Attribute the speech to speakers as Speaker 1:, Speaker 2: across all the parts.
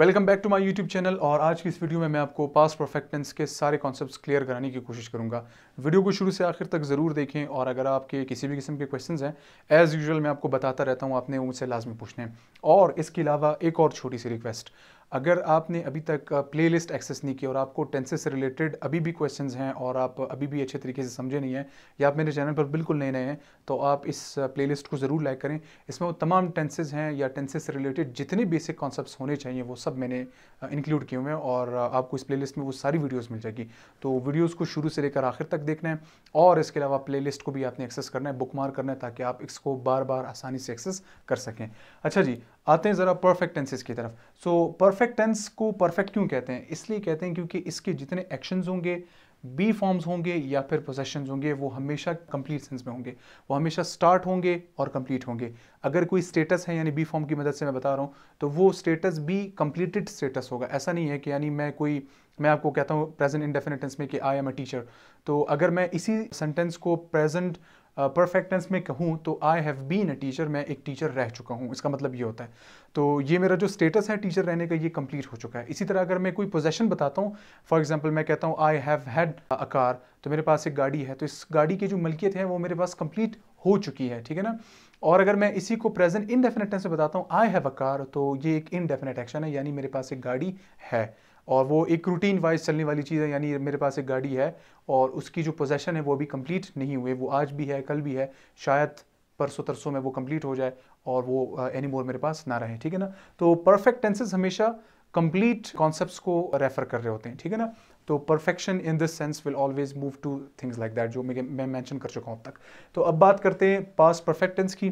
Speaker 1: Welcome back to my YouTube channel और आज की इस वीडियो में मैं आपको पास परफेक्ट टेंस के सारे कॉन्सेप्ट्स क्लियर कराने की कोशिश करूंगा वीडियो को शुरू से आखिर तक ज़रूर देखें और अगर आपके किसी भी किस्म के क्वेश्चंस हैं एज़ यूजुअल मैं आपको बताता रहता हूं आपने उनसे लाजमी पूछने और इसके अलावा एक और छोटी सी रिक्वेस्ट अगर आपने अभी तक प्लेलिस्ट एक्सेस नहीं किया और आपको टेंसेस से रिलेटेड अभी भी क्वेश्चंस हैं और आप अभी भी अच्छे तरीके से समझे नहीं हैं या आप मेरे चैनल पर बिल्कुल नए नए हैं तो आप इस प्लेलिस्ट को ज़रूर लाइक करें इसमें वो तमाम टेंसेज हैं या टेंसेस से रिलेटेड जितने बेसिक कॉन्सेप्ट होने चाहिए वो सब मैंने इंक्लूड किए हुए हैं और आपको इस प्ले में वो सारी वीडियोज़ मिल जाएगी तो वीडियोज़ को शुरू से लेकर आखिर तक देखना है और इसके अलावा प्ले को भी आपने एक्सेस करना है बुक मार करना है ताकि आप इसको बार बार आसानी से एक्सेस कर सकें अच्छा जी आते हैं ज़रा परफेक्ट टेंसेस की तरफ सो परफेक्ट टेंस को परफेक्ट क्यों कहते हैं इसलिए कहते हैं क्योंकि इसके जितने एक्शंस होंगे बी फॉर्म्स होंगे या फिर पोजेशन होंगे वो हमेशा कंप्लीट सेंस में होंगे वो हमेशा स्टार्ट होंगे और कंप्लीट होंगे अगर कोई स्टेटस है यानी बी फॉर्म की मदद से मैं बता रहा हूँ तो वो स्टेटस भी कंप्लीटेड स्टेटस होगा ऐसा नहीं है कि यानी मैं कोई मैं आपको कहता हूँ प्रेजेंट इंडेफिनेटेंस में कि आई एम अ टीचर तो अगर मैं इसी सेंटेंस को प्रेजेंट परफेक्ट टेंस में कहूँ तो I have been a teacher मैं एक टीचर रह चुका हूँ इसका मतलब ये होता है तो ये मेरा जो स्टेटस है टीचर रहने का ये कंप्लीट हो चुका है इसी तरह अगर मैं कोई पोजेशन बताता हूँ फॉर एग्जाम्पल मैं कहता हूँ I have had a car तो मेरे पास एक गाड़ी है तो इस गाड़ी की जो मलकियत है वो मेरे पास कंप्लीट हो चुकी है ठीक है ना और अगर मैं इसी को प्रेजेंट इनडेफिनेट टेंस में बताता हूँ आई हैव अ कार तो ये एक इनडेफिनेट एक्शन है यानी मेरे पास एक गाड़ी है और वो एक रूटीन वाइज चलने वाली चीज़ है यानी मेरे पास एक गाड़ी है और उसकी जो पोजेसन है वो अभी कम्प्लीट नहीं हुए वो आज भी है कल भी है शायद परसों तरसों में वो कम्प्लीट हो जाए और वो एनी uh, मोर मेरे पास ना रहे ठीक है ना तो परफेक्ट टेंसेज हमेशा कंप्लीट कॉन्सेप्ट को रेफर कर रहे होते हैं ठीक है ना तो perfection in this sense will always move to things like that जो मैं मैंशन कर चुका हूँ अब तक तो अब बात करते हैं पास परफेक्ट टेंस की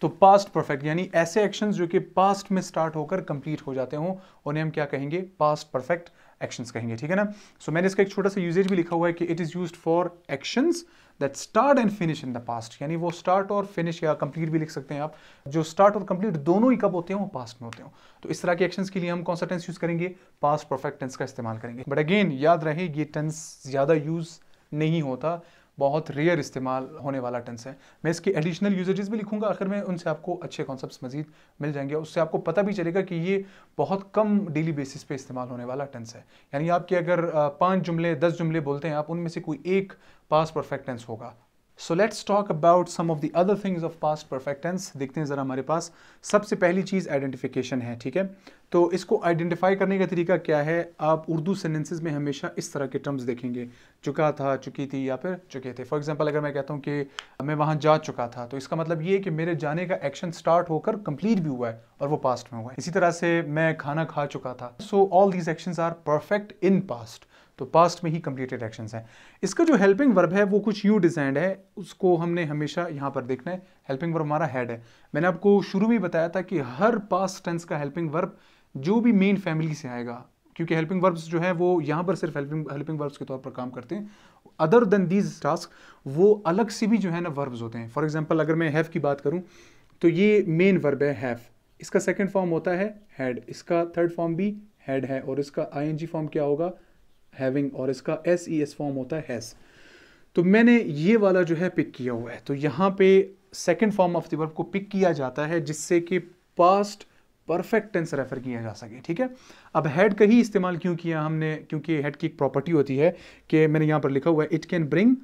Speaker 1: तो पास्ट परफेक्ट यानी ऐसे एक्शंस जो कि पास्ट में स्टार्ट होकर कंप्लीट हो जाते हों उन्हें हम क्या कहेंगे पास्ट परफेक्ट एक्शंस कहेंगे ठीक है ना सो so, मैंने इसका एक छोटा सा यूजेज भी लिखा हुआ है कि it is use for actions that start and finish in the past यानी वो स्टार्ट और फिनिश या कंप्लीट भी लिख सकते हैं आप जो स्टार्ट और कंप्लीट दोनों ही कब होते हैं वो पास्ट में होते हैं तो इस तरह के एक्शन के लिए हम कौन सा टेंस यूज़ करेंगे पास्ट परफेक्ट टेंस का इस्तेमाल करेंगे बट अगेन याद रहे ये टेंस ज़्यादा यूज़ नहीं होता बहुत रेयर इस्तेमाल होने वाला टेंस है मैं इसके एडिशनल यूजेजेस भी लिखूंगा आखिर में उनसे आपको अच्छे कॉन्सेप्ट मजीद मिल जाएंगे उससे आपको पता भी चलेगा कि ये बहुत कम डेली बेसिस पे इस्तेमाल होने वाला टेंस है यानी आपके अगर पांच जुमले दस जुमले बोलते हैं आप उनमें से कोई एक पास परफेक्ट टेंस होगा so let's talk about some of the other things of past perfect tense देखते हैं ज़रा हमारे पास सबसे पहली चीज़ आइडेंटिफिकेशन है ठीक है तो इसको आइडेंटिफाई करने का तरीका क्या है आप उर्दू सेंटेंसेस में हमेशा इस तरह के टर्म्स देखेंगे चुका था चुकी थी या फिर चुके थे फॉर एग्जांपल अगर मैं कहता हूँ कि मैं वहाँ जा चुका था तो इसका मतलब ये है कि मेरे जाने का एक्शन स्टार्ट होकर कंप्लीट भी हुआ है और वो पास्ट में हुआ है इसी तरह से मैं खाना खा चुका था so all these action are perfect in past तो पास्ट में ही कंप्लीटेड एक्शन हैं इसका जो हेल्पिंग वर्ब है वो कुछ यू डिजाइंड है उसको हमने हमेशा यहाँ पर देखना है हेल्पिंग वर्ब हमारा हेड है मैंने आपको शुरू में बताया था कि हर पास्ट टेंस का हेल्पिंग वर्ब जो भी मेन फैमिली से आएगा क्योंकि हेल्पिंग वर्ब्स जो है वो यहाँ पर सिर्फ हेल्पिंग हेल्पिंग वर्ब्स के तौर पर काम करते हैं अदर देन दीज टास्क वो अलग से भी जो है ना वर्ब्स होते हैं फॉर एग्जाम्पल अगर मैं हैव की बात करूँ तो ये मेन वर्ब है हैव इसका सेकेंड फॉर्म होता है हैड इसका थर्ड फॉर्म भी हैड है और इसका आई फॉर्म क्या होगा हैविंग और इसका एस ई एस फॉर्म होता है हैस तो मैंने ये वाला जो है पिक किया हुआ है तो यहाँ पे second form of the verb को पिक किया जाता है जिससे कि पास्ट परफेक्ट टेंस रेफर किया जा सके ठीक है अब हेड का ही इस्तेमाल क्यों किया हमने क्योंकि हेड की एक प्रॉपर्टी होती है कि मैंने यहाँ पर लिखा हुआ है it can bring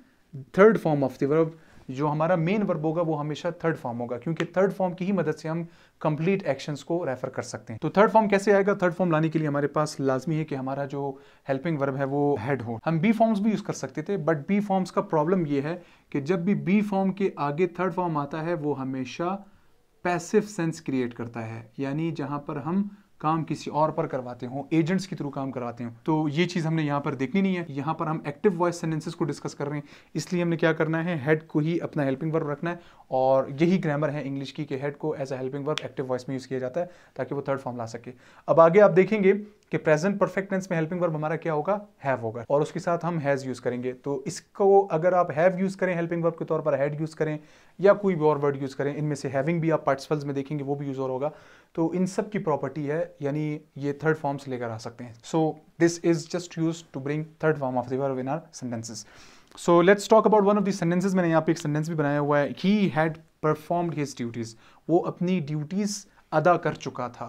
Speaker 1: third form of the verb जो हमारा मेन वर्ब होगा वो हमेशा थर्ड फॉर्म होगा क्योंकि थर्ड फॉर्म की ही मदद से हम कंप्लीट एक्शंस को रेफर कर सकते हैं तो थर्ड फॉर्म कैसे आएगा थर्ड फॉर्म लाने के लिए हमारे पास लाजमी है कि हमारा जो हेल्पिंग वर्ब है वो हेड हो हम बी फॉर्म्स भी यूज़ कर सकते थे बट बी फॉर्म्स का प्रॉब्लम ये है कि जब भी बी फॉर्म के आगे थर्ड फॉर्म आता है वो हमेशा पैसिव सेंस क्रिएट करता है यानी जहां पर हम काम किसी और पर करवाते हो एजेंट्स के थ्रू काम करवाते हो तो ये चीज़ हमने यहाँ पर देखनी नहीं है यहाँ पर हम एक्टिव वॉइस सेंटेंसेस को डिस्कस कर रहे हैं इसलिए हमने क्या करना है हेड को ही अपना हेल्पिंग वर्ब रखना है और यही ग्रामर है इंग्लिश की कि हेड को as a helping verb active voice में यूज़ किया जाता है ताकि वो थर्ड फॉर्म ला सके अब आगे आप देखेंगे कि प्रेजेंट परफेक्ट टेंस में हेल्पिंग वर्ब हमारा क्या होगा हैव होगा और उसके साथ हम हैज़ यूज़ करेंगे तो इसको अगर आप हैव यूज़ करें हेल्पिंग वर्ब के तौर पर हैड यूज़ करें या कोई भी और वर्ड यूज़ करें इनमें से हैविंग भी आप पार्टिसिपल्स में देखेंगे वो भी यूज़ और होगा तो इन सब की प्रॉपर्टी है यानी ये थर्ड फॉर्म्स लेकर आ सकते हैं so this is just use to bring third form of the verb in our sentences so let's talk about one of the sentences मैंने यहाँ पे एक सेंटेंस भी बनाया हुआ है he had performed his duties वो अपनी ड्यूटीज़ अदा कर चुका था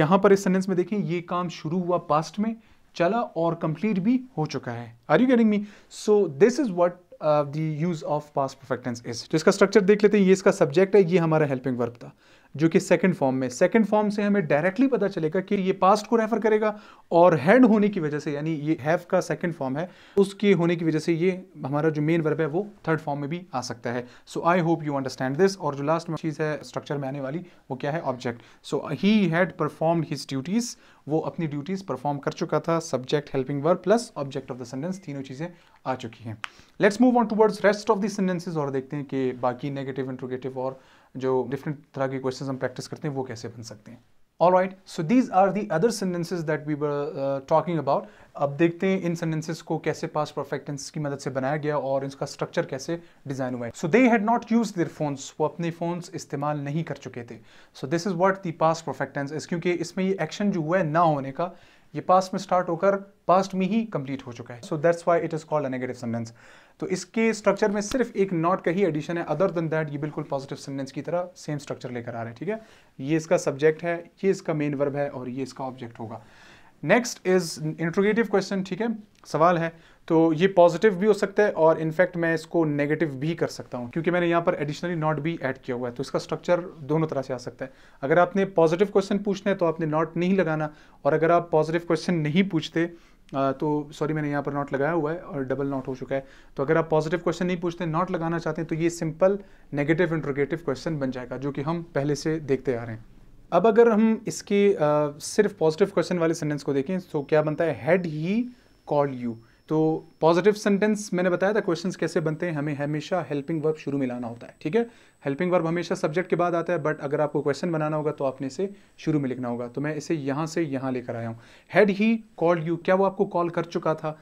Speaker 1: यहां पर इस सेंटेंस में देखें ये काम शुरू हुआ पास्ट में चला और कंप्लीट भी हो चुका है are you getting me so this is what the use of past perfect tense is तो इसका स्ट्रक्चर देख लेते हैं ये इसका सब्जेक्ट है ये हमारा हेल्पिंग वर्ब था जो कि सेकंड फॉर्म में सेकंड फॉर्म से हमें डायरेक्टली पता चलेगा कि ये पास्ट को रेफर करेगा और हैड होने की वजह से यानी ये हैव का सेकंड फॉर्म है उसके होने की वजह से ये हमारा जो मेन वर्ब है वो थर्ड फॉर्म में भी आ सकता है so I hope you understand this और जो लास्ट चीज़ है स्ट्रक्चर में आने वाली वो क्या है object so he had perform his duties वो अपनी ड्यूटीज़ परफॉर्म कर चुका था subject helping verb plus object of the sentence तीनों चीज़ें आ चुकी हैं let's move on towards rest of the sentences और देखते हैं कि बाकी नेगेटिव इंट्रोगेटिव और जो डिफरेंट तरह के क्वेश्चन हम प्रैक्टिस करते हैं वो कैसे बन सकते हैं all right so these are the other sentences that we were talking about अब देखते हैं इन सेंटेंसेज को कैसे पास परफेक्ट टेंस की मदद से बनाया गया और इसका स्ट्रक्चर कैसे डिजाइन हुआ है so they had not use their phones वो अपने फोन्स इस्तेमाल नहीं कर चुके थे so this is what the past perfect tense is क्योंकि इसमें ये एक्शन जो हुआ है ना होने का ये पास्ट में स्टार्ट होकर पास्ट में ही कंप्लीट हो चुका है so that's why it is called a negative sentence तो इसके स्ट्रक्चर में सिर्फ एक नॉट का ही एडिशन है अदर देन दैट ये बिल्कुल पॉजिटिव सेंटेंस की तरह सेम स्ट्रक्चर लेकर आ रहे हैं ठीक है ये इसका सब्जेक्ट है ये इसका मेन वर्ब है और ये इसका ऑब्जेक्ट होगा नेक्स्ट इज इंट्रोगेटिव क्वेश्चन ठीक है सवाल है तो ये पॉजिटिव भी हो सकता है और इनफैक्ट मैं इसको नेगेटिव भी कर सकता हूँ क्योंकि मैंने यहाँ पर एडिशनली नॉट भी ऐड किया हुआ है तो इसका स्ट्रक्चर दोनों तरह से आ सकता है अगर आपने पॉजिटिव क्वेश्चन पूछना है तो आपने नॉट नहीं लगाना और अगर आप पॉजिटिव क्वेश्चन नहीं पूछते तो सॉरी मैंने यहाँ पर नॉट लगाया हुआ है और डबल नॉट हो चुका है तो अगर आप पॉजिटिव क्वेश्चन नहीं पूछते नॉट लगाना चाहते हैं तो ये सिंपल नेगेटिव इंट्रोगेटिव क्वेश्चन बन जाएगा जो कि हम पहले से देखते आ रहे हैं अब अगर हम इसके आ, सिर्फ पॉजिटिव क्वेश्चन वाले सेंटेंस को देखें तो क्या बनता है हैड ही कॉल यू तो पॉजिटिव सेंटेंस मैंने बताया था क्वेश्चंस कैसे बनते हैं हमें हमेशा हेल्पिंग वर्ब शुरू में लाना होता है ठीक है हेल्पिंग वर्ब हमेशा सब्जेक्ट के बाद आता है बट अगर आपको क्वेश्चन बनाना होगा तो आपने इसे शुरू में लिखना होगा तो मैं इसे यहाँ से यहाँ लेकर आया हूँ हैड ही कॉल्ड यू क्या वो आपको कॉल कर चुका था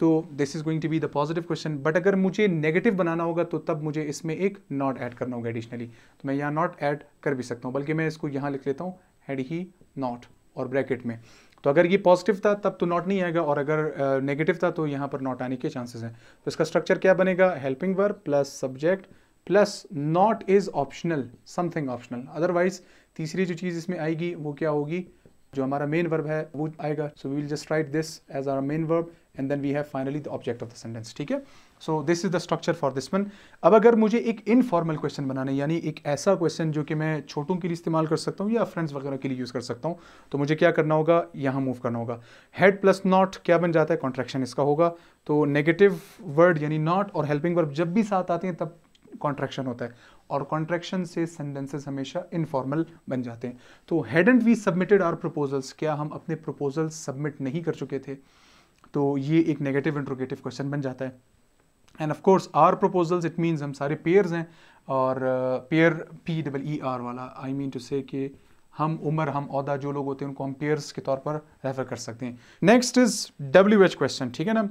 Speaker 1: तो this is going to be the positive question but अगर मुझे नेगेटिव बनाना होगा तो तब मुझे इसमें एक नॉट ऐड करना होगा एडिशनली तो मैं यहाँ नॉट ऐड कर भी सकता हूँ बल्कि मैं इसको यहाँ लिख लेता हूँ हैड ही नॉट और ब्रैकेट में तो अगर ये पॉजिटिव था तब तो नॉट नहीं आएगा और अगर नेगेटिव uh, था तो यहाँ पर नॉट आने के चांसेस हैं तो इसका स्ट्रक्चर क्या बनेगा helping verb plus subject plus not is optional something optional otherwise तीसरी जो चीज़ इसमें आएगी वो क्या होगी जो हमारा मेन वर्ब है वो आएगा so we will just write this as our main verb and then we have finally the object of the sentence ठीक है so this is the structure for this one अब अगर मुझे एक इनफॉर्मल क्वेश्चन बनाना यानी एक ऐसा क्वेश्चन जो कि मैं छोटों के लिए इस्तेमाल कर सकता हूँ या फ्रेंड्स वगैरह के लिए यूज़ कर सकता हूँ तो मुझे क्या करना होगा यहाँ मूव करना होगा हेड प्लस नॉट क्या बन जाता है कॉन्ट्रेक्शन इसका होगा तो नेगेटिव वर्ड यानी नॉट और हेल्पिंग वर्ब जब भी साथ आते हैं तब कॉन्ट्रेक्शन होता है और कॉन्ट्रेक्शन से सेंटेंसेस हमेशा इनफॉर्मल बन जाते हैं तो had and we submitted our proposals क्या हम अपने प्रपोजल्स सबमिट नहीं कर चुके थे तो ये एक नेगेटिव इंट्रोगेटिव क्वेश्चन बन जाता है and of course our proposals it means हम सारे पेयर्स हैं और peer P double E R वाला आई मीन टू से कि हम उम्र हम अहदा जो लोग होते हैं उनको हम पेयर्स के तौर पर रेफर कर सकते हैं next is W H question ठीक है ना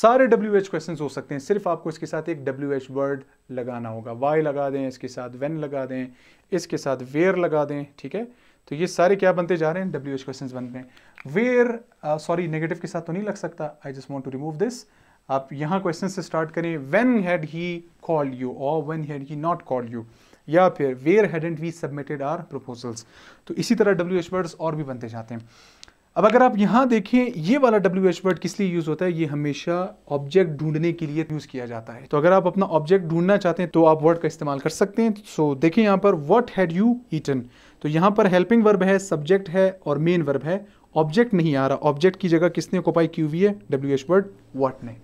Speaker 1: सारे डब्ल्यू एच क्वेश्चन हो सकते हैं सिर्फ आपको इसके साथ एक डब्ल्यू एच वर्ड लगाना होगा वाई लगा दें इसके साथ वेन लगा दें इसके साथ वेयर लगा दें ठीक है तो ये सारे क्या बनते जा रहे हैं डब्ल्यू एच क्वेश्चन बनते हैं वेयर सॉरी नेगेटिव के साथ तो नहीं लग सकता I just want to remove this आप यहाँ क्वेश्चन से स्टार्ट करें when had he call you और when had he not call you या फिर where and we submitted our proposals तो इसी तरह डब्ल्यू एच वर्ड्स और भी बनते जाते हैं अब अगर आप यहाँ देखें ये वाला डब्ल्यू एच वर्ड किस लिए यूज़ होता है ये हमेशा ऑब्जेक्ट ढूंढने के लिए यूज़ किया जाता है तो अगर आप अपना ऑब्जेक्ट ढूंढना चाहते हैं तो आप वर्ड का इस्तेमाल कर सकते हैं सो so, देखें यहाँ पर वट हैड यू ईटन तो यहाँ पर हेल्पिंग वर्ब है सब्जेक्ट है और मेन वर्ब है ऑब्जेक्ट नहीं आ रहा ऑब्जेक्ट की जगह किसने ऑक्यूपाई क्यू हुई है डब्ल्यू एच वर्ड वट ने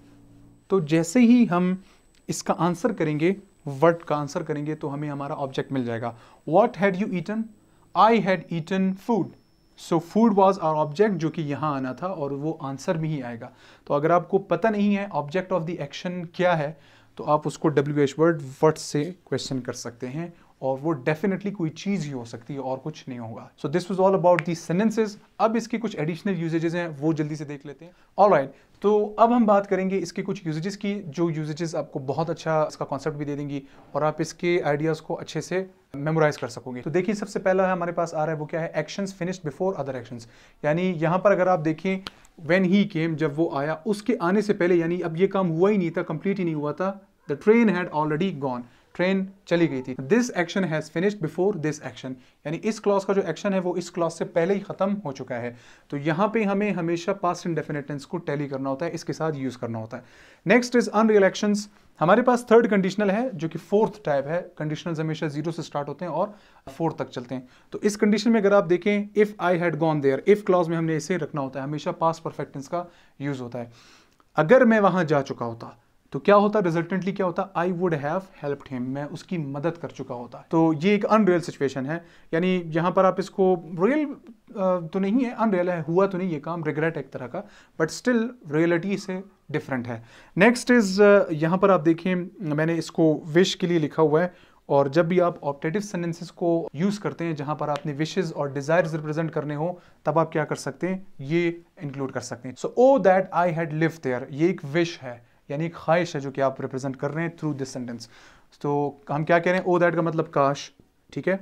Speaker 1: तो जैसे ही हम इसका आंसर करेंगे वर्ड का आंसर करेंगे तो हमें हमारा ऑब्जेक्ट मिल जाएगा what had you eaten I had eaten food so food was our object जो कि यहाँ आना था और वो आंसर में ही आएगा तो अगर आपको पता नहीं है ऑब्जेक्ट ऑफ द एक्शन क्या है तो आप उसको डब्ल्यू एच वर्ड वर्ड से क्वेश्चन कर सकते हैं और वो डेफिनेटली कोई चीज़ ही हो सकती है और कुछ नहीं होगा so this was all about the sentences अब इसके कुछ एडिशनल यूजेजेस हैं वो जल्दी से देख लेते हैं ऑल राइट right, तो अब हम बात करेंगे इसके कुछ यूजेजेस की जो यूजेजेस आपको बहुत अच्छा इसका कॉन्सेप्ट भी दे देंगी और आप इसके आइडियाज़ को अच्छे से मेमोराइज कर सकोगे तो देखिए सबसे पहला है हमारे पास आ रहा है वो क्या है actions finished before other actions यानी यहाँ पर अगर आप देखें वेन ही केम जब वो आया उसके आने से पहले यानी अब ये काम हुआ ही नहीं था कंप्लीट ही नहीं हुआ था the train had already gone train चली गई थी this action has finished before this action यानी इस क्लॉज का जो एक्शन है वो इस क्लॉज से पहले ही ख़त्म हो चुका है तो यहाँ पे हमें हमेशा पास्ट इंडेफिनेटेंस को टैली करना होता है इसके साथ यूज़ करना होता है नेक्स्ट इज अनरियल एक्शंस हमारे पास थर्ड कंडीशनल है जो कि फोर्थ टाइप है कंडीशनल हमेशा जीरो से स्टार्ट होते हैं और फोर्थ तक चलते हैं तो इस कंडीशन में अगर आप देखें if I had gone there if clause में हमने इसे रखना होता है हमेशा पास परफेक्टेंस का यूज़ होता है अगर मैं वहाँ जा चुका होता तो क्या होता रिजल्टेंटली क्या होता I would have helped him मैं उसकी मदद कर चुका होता तो ये एक अनरियल सिचुएशन है यानी यहाँ पर आप इसको रियल तो नहीं है अनरियल है हुआ तो नहीं ये काम रिग्रेट एक तरह का बट स्टिल रियलिटी से डिफरेंट है नेक्स्ट इज़ यहाँ पर आप देखें मैंने इसको विश के लिए लिखा हुआ है और जब भी आप ऑप्टेटिव सेंटेंसेस को यूज़ करते हैं जहां पर आपने विशेज और डिज़ायर्स रिप्रेजेंट करने हो तब आप क्या कर सकते हैं ये इंक्लूड कर सकते हैं so oh that I had live there ये एक विश है यानी एक ख्वाहिश है जो कि आप रिप्रेजेंट कर रहे हैं थ्रू दिस सेंटेंस तो हम क्या कह रहे हैं ओ oh, दैट का मतलब काश ठीक है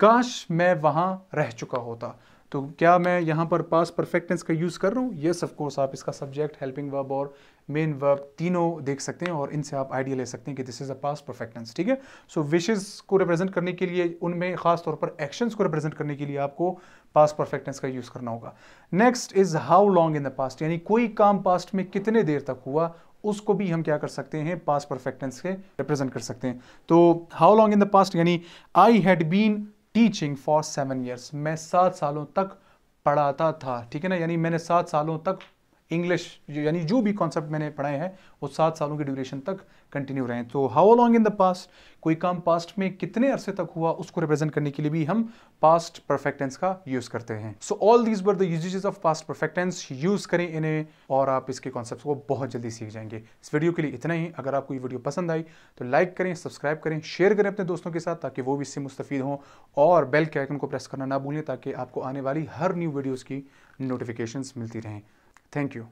Speaker 1: काश मैं वहां रह चुका होता तो क्या मैं यहां पर पास परफेक्टेंस का यूज़ कर रहा हूँ येस ऑफकोर्स आप इसका सब्जेक्ट हेल्पिंग वर्ब और मेन वर्ब तीनों देख सकते हैं और इनसे आप आइडिया ले सकते हैं कि दिस इज़ अ पास परफेक्टेंस ठीक है सो विशेज़ को रिप्रेजेंट करने के लिए उनमें खास तौर पर एक्शंस को रिप्रेजेंट करने के लिए आपको पास परफेक्ट का यूज़ करना होगा next is how long in the past यानी कोई काम पास्ट में कितने देर तक हुआ उसको भी हम क्या कर सकते हैं पास परफेक्टेंस के रिप्रेजेंट कर सकते हैं तो how long in the past यानी I had been teaching for seven years मैं सात सालों तक पढ़ाता था ठीक है ना यानी मैंने सात सालों तक इंग्लिश यानी जो भी कॉन्सेप्ट मैंने पढ़ाए हैं वो सात सालों की ड्यूरेशन तक कंटिन्यू रहें तो how long in the past कोई काम पास्ट में कितने अरसे तक हुआ उसको रिप्रेजेंट करने के लिए भी हम पास्ट परफेक्टेंस का यूज़ करते हैं so all these were the usages of past perfect tense use करें इन्हें और आप इसके कॉन्सेप्ट को बहुत जल्दी सीख जाएंगे इस वीडियो के लिए इतना ही अगर आपको ये वीडियो पसंद आई तो लाइक करें सब्सक्राइब करें शेयर करें अपने दोस्तों के साथ ताकि वो भी इससे मुस्तफ़ हों और बेल के आइकन को प्रेस करना ना भूलें ताकि आपको आने वाली हर न्यू वीडियोज़ की नोटिफिकेशन मिलती रहें Thank you.